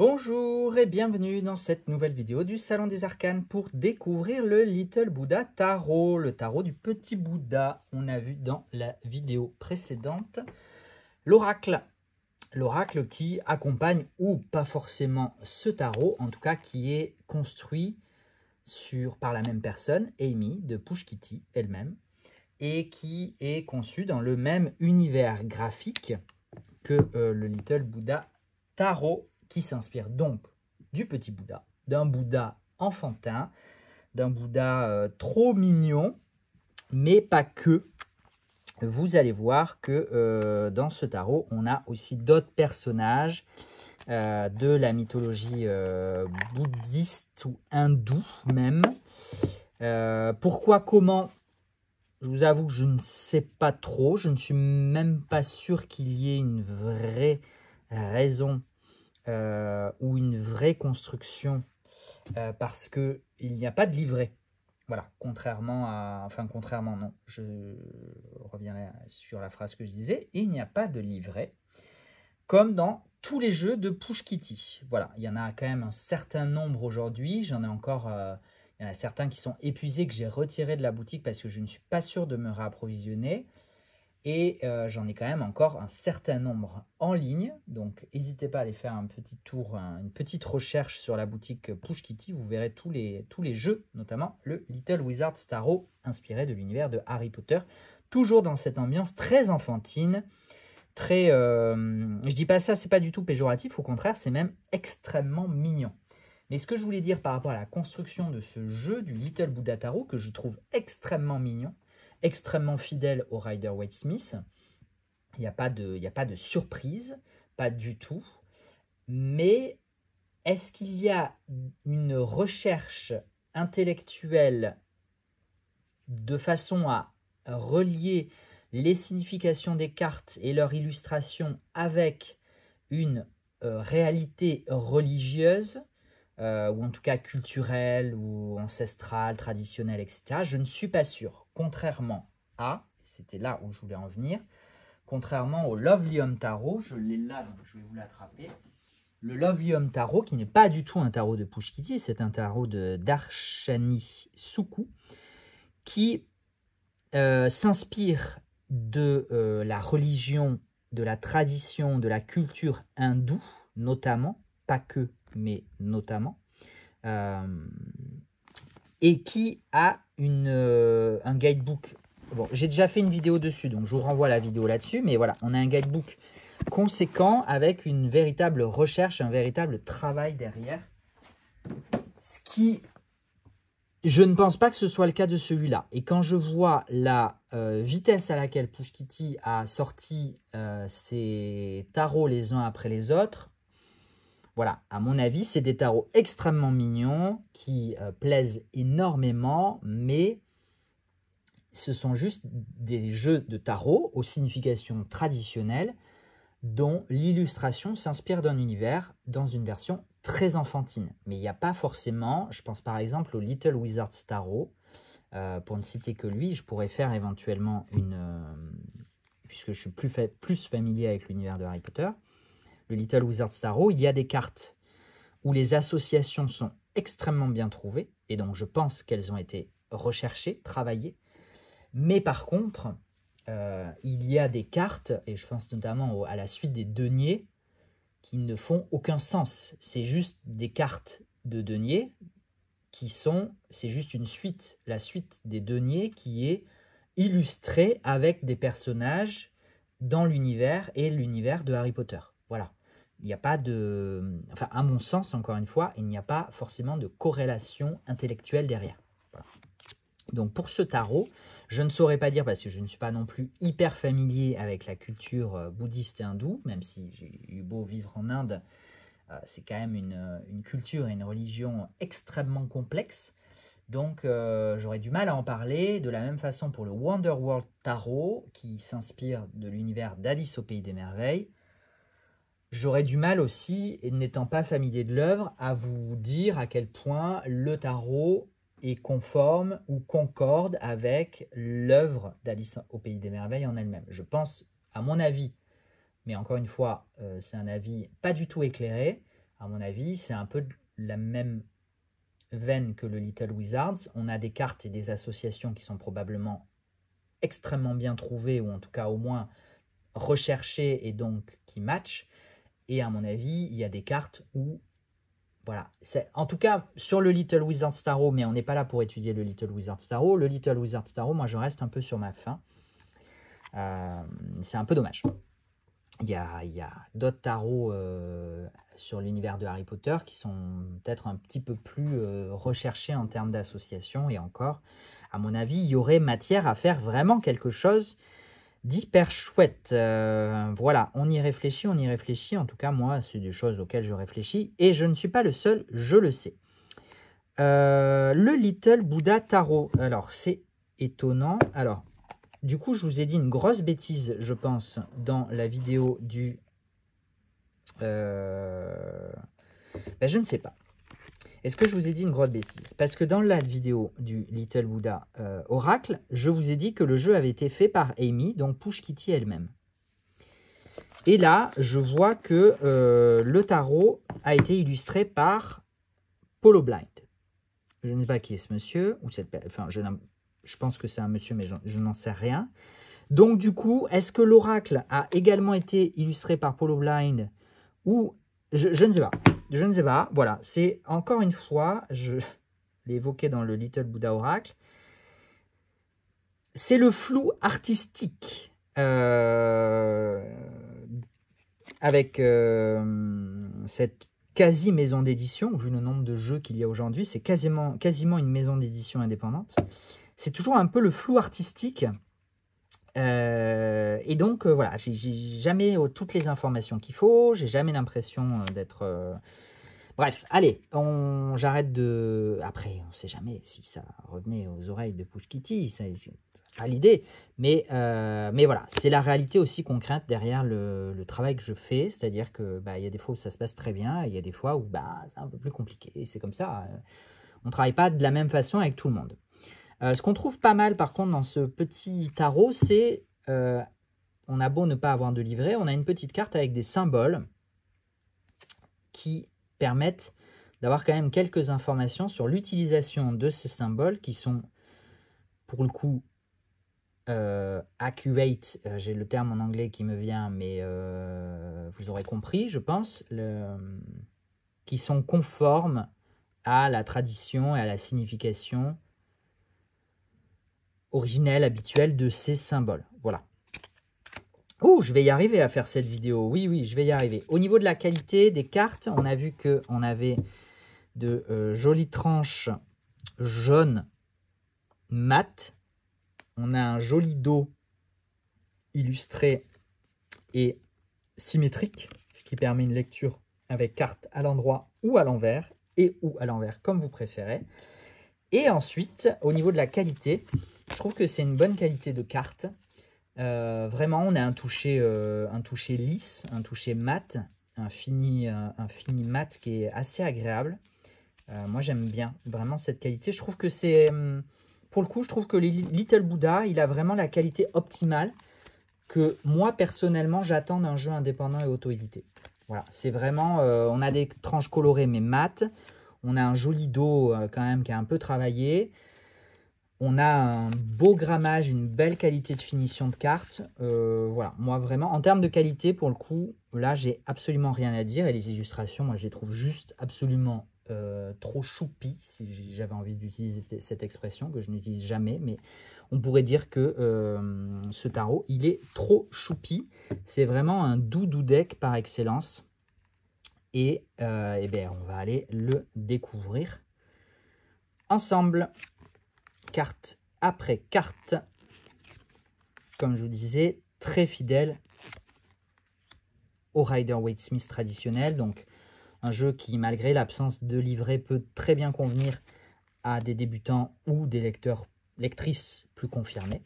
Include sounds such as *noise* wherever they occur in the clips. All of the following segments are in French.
Bonjour et bienvenue dans cette nouvelle vidéo du Salon des Arcanes pour découvrir le Little Buddha Tarot, le tarot du petit Bouddha. On a vu dans la vidéo précédente l'oracle. L'oracle qui accompagne ou pas forcément ce tarot, en tout cas qui est construit sur, par la même personne, Amy de Pushkiti elle-même, et qui est conçu dans le même univers graphique que euh, le Little Buddha Tarot qui s'inspire donc du petit Bouddha, d'un Bouddha enfantin, d'un Bouddha euh, trop mignon, mais pas que. Vous allez voir que euh, dans ce tarot, on a aussi d'autres personnages euh, de la mythologie bouddhiste ou hindoue même. pourquoi, comment je vous avoue que je ne sais pas trop, je ne suis même pas sûr qu'il y ait une vraie raison euh, ou une vraie construction euh, parce que il n'y a pas de livret. Voilà, contrairement à... Enfin, contrairement, non. Je reviendrai sur la phrase que je disais. Il n'y a pas de livret, comme dans tous les jeux de Push Kitty. Voilà, il y en a quand même un certain nombre aujourd'hui. J'en ai encore... Euh, il y en a certains qui sont épuisés, que j'ai retirés de la boutique parce que je ne suis pas sûr de me réapprovisionner. Et euh, j'en ai quand même encore un certain nombre en ligne. Donc n'hésitez pas à aller faire un petit tour, une petite recherche sur la boutique Push Kitty. Vous verrez tous les, tous les jeux, notamment le Little Wizard Starro, inspiré de l'univers de Harry Potter. Toujours dans cette ambiance très enfantine, très... Euh, je dis pas ça, c'est pas du tout péjoratif, au contraire, c'est même extrêmement mignon. Mais ce que je voulais dire par rapport à la construction de ce jeu, du Little Buddha Tarot, que je trouve extrêmement mignon, extrêmement fidèle au rider White Smith. Il n'y a, pas de, a pas de surprise, pas du tout. Mais est-ce qu'il y a une recherche intellectuelle de façon à relier les significations des cartes et leur illustration avec une euh, réalité religieuse, euh, ou en tout cas culturelle, ou ancestrale, traditionnelle, etc., je ne suis pas sûr contrairement à, c'était là où je voulais en venir, contrairement au Lovely Home Tarot, je l'ai là, donc je vais vous l'attraper. Le Lovely Home Tarot, qui n'est pas du tout un tarot de Pushkiti, c'est un tarot de d'Arshani Suku, qui euh, s'inspire de euh, la religion, de la tradition, de la culture hindoue, notamment, pas que, mais notamment. Euh, et qui a euh, un guidebook. Bon, j'ai déjà fait une vidéo dessus, donc je vous renvoie la vidéo là-dessus, mais voilà, on a un guidebook conséquent avec une véritable recherche, un véritable travail derrière. Ce qui, je ne pense pas que ce soit le cas de celui-là. Et quand je vois la euh, vitesse à laquelle Pushkitty a sorti euh, ses tarots les uns après les autres, voilà, à mon avis, c'est des tarots extrêmement mignons qui euh, plaisent énormément, mais ce sont juste des jeux de tarot aux significations traditionnelles dont l'illustration s'inspire d'un univers dans une version très enfantine. Mais il n'y a pas forcément, je pense par exemple au Little Wizard's Tarot, euh, pour ne citer que lui, je pourrais faire éventuellement une... Euh, puisque je suis plus, plus familier avec l'univers de Harry Potter, le Little Wizard Starro. il y a des cartes où les associations sont extrêmement bien trouvées, et donc je pense qu'elles ont été recherchées, travaillées. Mais par contre, euh, il y a des cartes, et je pense notamment à la suite des deniers, qui ne font aucun sens. C'est juste des cartes de deniers qui sont, c'est juste une suite, la suite des deniers qui est illustrée avec des personnages dans l'univers et l'univers de Harry Potter il n'y a pas de... Enfin, à mon sens, encore une fois, il n'y a pas forcément de corrélation intellectuelle derrière. Donc pour ce tarot, je ne saurais pas dire, parce que je ne suis pas non plus hyper familier avec la culture euh, bouddhiste et hindoue, même si j'ai eu beau vivre en Inde, euh, c'est quand même euh, une, culture et une religion extrêmement complexe. Donc j'aurais du mal à en parler, de la même façon pour le Wonderworld Tarot, qui s'inspire de l'univers d'Alice au Pays des Merveilles. J'aurais du mal aussi, n'étant pas familier de l'œuvre, à vous dire à quel point le tarot est conforme ou concorde avec l'œuvre d'Alice au Pays des Merveilles en elle-même. Je pense, à mon avis, mais encore une fois, euh, c'est un avis pas du tout éclairé, à mon avis, c'est un peu la même veine que le Little Wizards. On a des cartes et des associations qui sont probablement extrêmement bien trouvées, ou en tout cas au moins recherchées et donc qui matchent. Et à mon avis, il y a des cartes où. Voilà. En tout cas, sur le Little Wizard Tarot. mais on n'est pas là pour étudier le Little Wizard Tarot. Le Little Wizard Tarot, moi, je reste un peu sur ma faim. Euh, c'est un peu dommage. Il y a, d'autres tarots euh, sur l'univers de Harry Potter qui sont peut-être un petit peu plus euh, recherchés en termes d'association. Et encore, à mon avis, il y aurait matière à faire vraiment quelque chose d'hyper chouette. Euh, voilà, on y réfléchit, on y réfléchit. En tout cas, moi, c'est des choses auxquelles je réfléchis. Et je ne suis pas le seul, je le sais. Euh, le Little Buddha Tarot. Alors, c'est étonnant. Alors, du coup, je vous ai dit une grosse bêtise, je pense, dans la vidéo du... Euh, ben, je ne sais pas. Est-ce que je vous ai dit une grosse bêtise Parce que dans la vidéo du Little Buddha euh, Oracle, je vous ai dit que le jeu avait été fait par Amy, donc Push Kitty elle-même. Et là, je vois que euh, le tarot a été illustré par Polo Blind. Je ne sais pas qui est ce monsieur, ou cette, enfin, je, je pense que c'est un monsieur, mais je, n'en sais rien. Donc du coup, est-ce que l'oracle a également été illustré par Polo Blind ou je ne sais pas je ne sais pas. Voilà, c'est encore une fois, je *laughs* l'ai évoqué dans le Little Buddha Oracle, c'est le flou artistique euh, avec euh, cette quasi maison d'édition, vu le nombre de jeux qu'il y a aujourd'hui, c'est quasiment, quasiment une maison d'édition indépendante. C'est toujours un peu le flou artistique euh, et donc euh, voilà, j'ai jamais euh, toutes les informations qu'il faut, j'ai jamais l'impression d'être. Bref, allez, j'arrête de. Après, on ne sait jamais si ça revenait aux oreilles de Pushkitty, ça a pas l'idée, mais mais voilà, c'est la réalité aussi concrète derrière le, travail que je fais, c'est-à-dire qu'il bah, y a des fois où ça se passe très bien, il y a des fois où bah, c'est un peu plus compliqué, c'est comme ça. On ne travaille pas de la même façon avec tout le monde. Euh, ce qu'on trouve pas mal par contre dans ce petit tarot, c'est euh, on a beau ne pas avoir de livret, on a une petite carte avec des symboles qui permettent d'avoir quand même quelques informations sur l'utilisation de ces symboles qui sont pour le coup euh, accurate, j'ai le terme en anglais qui me vient, mais vous aurez compris, je pense, qui sont conformes à la tradition et à la signification originel habituel de ces symboles. Voilà. Ouh, je vais y arriver à faire cette vidéo. Oui, oui, je vais y arriver. Au niveau de la qualité des cartes, on a vu que on avait de euh, jolies tranches jaunes mates. On a un joli dos illustré et symétrique, ce qui permet une lecture avec carte à l'endroit ou à l'envers, et ou à l'envers comme vous préférez. Et ensuite, au niveau de la qualité, je trouve que c'est une bonne qualité de carte. Euh, vraiment, on a un toucher, euh, un toucher lisse, un toucher mat, un fini, euh, fini mat qui est assez agréable. moi, j'aime bien vraiment cette qualité. Je trouve que c'est... Hum, pour le coup, je trouve que Little Buddha, il a vraiment la qualité optimale que moi, personnellement, j'attends d'un jeu indépendant et auto-édité. Voilà, c'est vraiment... on a des tranches colorées mais mates. On a un joli dos quand même qui est un peu travaillé. On a un beau grammage, une belle qualité de finition de carte. Euh, voilà, moi vraiment, en termes de qualité, pour le coup, là, j'ai absolument rien à dire. Et les illustrations, moi, je les trouve juste absolument euh, trop choupi, si j'avais envie d'utiliser cette expression que je n'utilise jamais, mais on pourrait dire que euh, ce tarot, il est trop choupi. C'est vraiment un doudou deck par excellence. Et, eh on va aller le découvrir ensemble carte après carte. Comme je vous disais, très fidèle au Rider Waite Smith traditionnel. Donc, un jeu qui, malgré l'absence de livret, peut très bien convenir à des débutants ou des lecteurs, lectrices plus confirmés.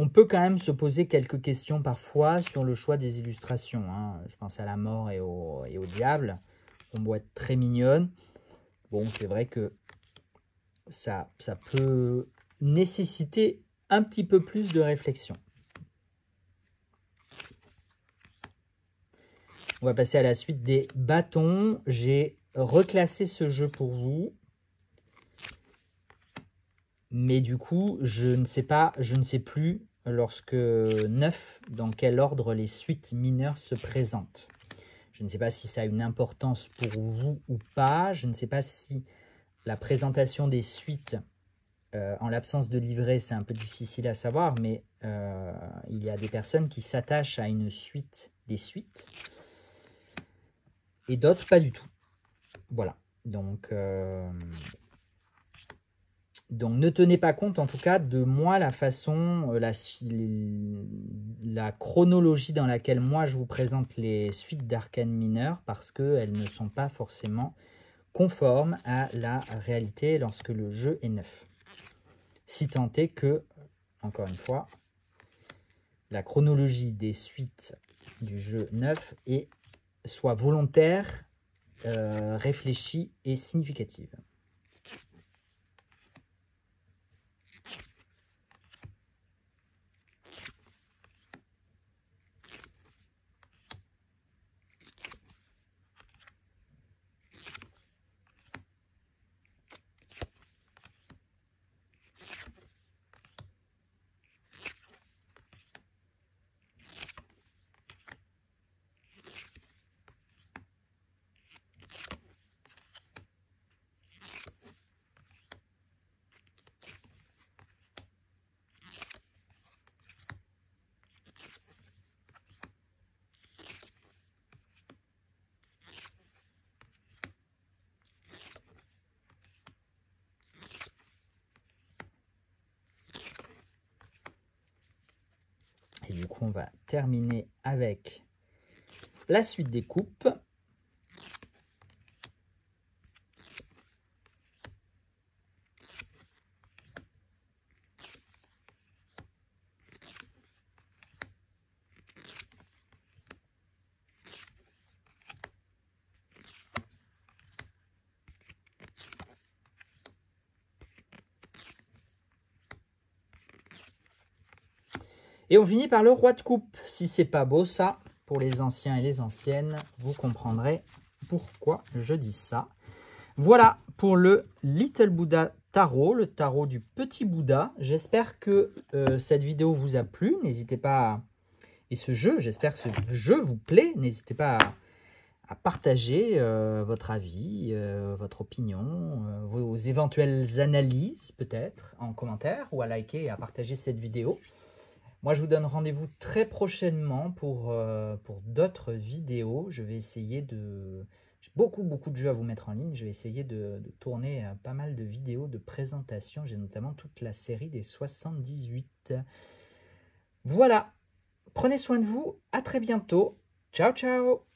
On peut quand même se poser quelques questions parfois sur le choix des illustrations. Hein. Je pense à la mort et au, diable. On boîte très mignonne. Bon, c'est vrai que ça, ça peut nécessiter un petit peu plus de réflexion. On va passer à la suite des bâtons. J'ai reclassé ce jeu pour vous. Mais du coup, je ne sais pas, je ne sais plus lorsque 9, dans quel ordre les suites mineures se présentent. Je ne sais pas si ça a une importance pour vous ou pas. Je ne sais pas si la présentation des suites, euh, en l'absence de livret, c'est un peu difficile à savoir, mais euh, il y a des personnes qui s'attachent à une suite des suites et d'autres pas du tout. Voilà. Donc, euh, donc ne tenez pas compte en tout cas de moi la façon, euh, la, chronologie dans laquelle moi je vous présente les suites d'Arcane Mineur parce qu'elles ne sont pas forcément conformes à la réalité lorsque le jeu est neuf. Si tant est que, encore une fois, la chronologie des suites du jeu neuf est, soit volontaire, euh, réfléchie et significative. on va terminer avec la suite des coupes. Et on finit par le roi de coupe. Si c'est pas beau ça, pour les anciens et les anciennes, vous comprendrez pourquoi je dis ça. Voilà pour le Little Buddha Tarot, le tarot du petit Bouddha. J'espère que euh, cette vidéo vous a plu. N'hésitez pas Et ce jeu, j'espère que ce jeu vous plaît. N'hésitez pas à, partager euh, votre avis, euh, votre opinion, vos éventuelles analyses peut-être en commentaire ou à liker et à partager cette vidéo. Moi, je vous donne rendez-vous très prochainement pour, euh, pour d'autres vidéos. Je vais essayer de... J'ai beaucoup, beaucoup de jeux à vous mettre en ligne. Je vais essayer de, tourner euh, pas mal de vidéos, de présentation. J'ai notamment toute la série des 78. Voilà. Prenez soin de vous. À très bientôt. Ciao, ciao